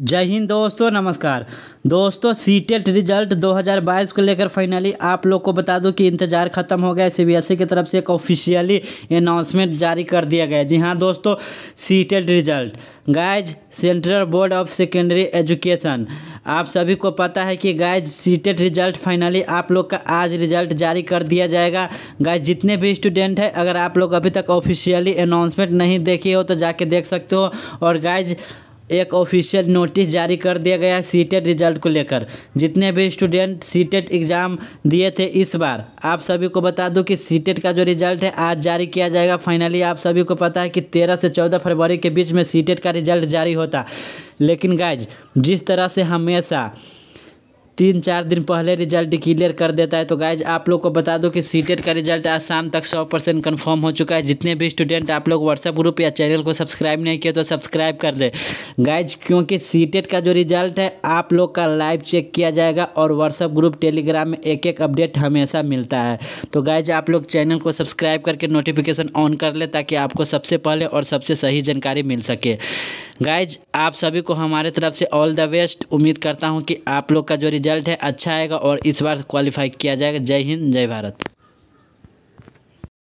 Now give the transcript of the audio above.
जय हिंद दोस्तों नमस्कार दोस्तों सी टेट रिजल्ट 2022 को लेकर फाइनली आप लोग को बता दूं कि इंतज़ार ख़त्म हो गया सीबीएसई e की तरफ से एक ऑफिशियली अनाउंसमेंट जारी कर दिया गया जी हाँ दोस्तों सी result guys central board of secondary education आप सभी को पता है कि गाइज सी रिजल्ट फाइनली आप लोग का आज रिजल्ट जारी कर दिया जाएगा गाइज जितने भी स्टूडेंट हैं अगर आप लोग अभी तक ऑफिशियली अनाउंसमेंट नहीं देखी हो तो जाके देख सकते हो और गाइज एक ऑफिशियल नोटिस जारी कर दिया गया सी रिजल्ट e को लेकर जितने भी स्टूडेंट सी एग्ज़ाम दिए थे इस बार आप सभी को बता दूं कि सी e का जो रिजल्ट है आज जारी किया जाएगा फाइनली आप सभी को पता है कि तेरह से चौदह फरवरी के बीच में सी e का रिजल्ट जारी होता लेकिन गाइज जिस तरह से हमेशा तीन चार दिन पहले रिजल्ट क्लियर कर देता है तो गाइज आप लोग को बता दो कि सीटेट e का रिजल्ट आज शाम तक सौ परसेंट कन्फर्म हो चुका है जितने भी स्टूडेंट आप लोग व्हाट्सएप ग्रुप या चैनल को सब्सक्राइब नहीं किया तो सब्सक्राइब कर दे गाइज क्योंकि सीटेट e का जो रिजल्ट है आप लोग का लाइव चेक किया जाएगा और व्हाट्सएप ग्रुप टेलीग्राम में एक एक अपडेट हमेशा मिलता है तो गाइज आप लोग चैनल को सब्सक्राइब करके नोटिफिकेशन ऑन कर ले ताकि आपको सबसे पहले और सबसे सही जानकारी मिल सके गाइज आप सभी को हमारे तरफ से ऑल द बेस्ट उम्मीद करता हूँ कि आप लोग का जो रिजल्ट है अच्छा आएगा और इस बार क्वालिफाई किया जाएगा जय हिंद जय भारत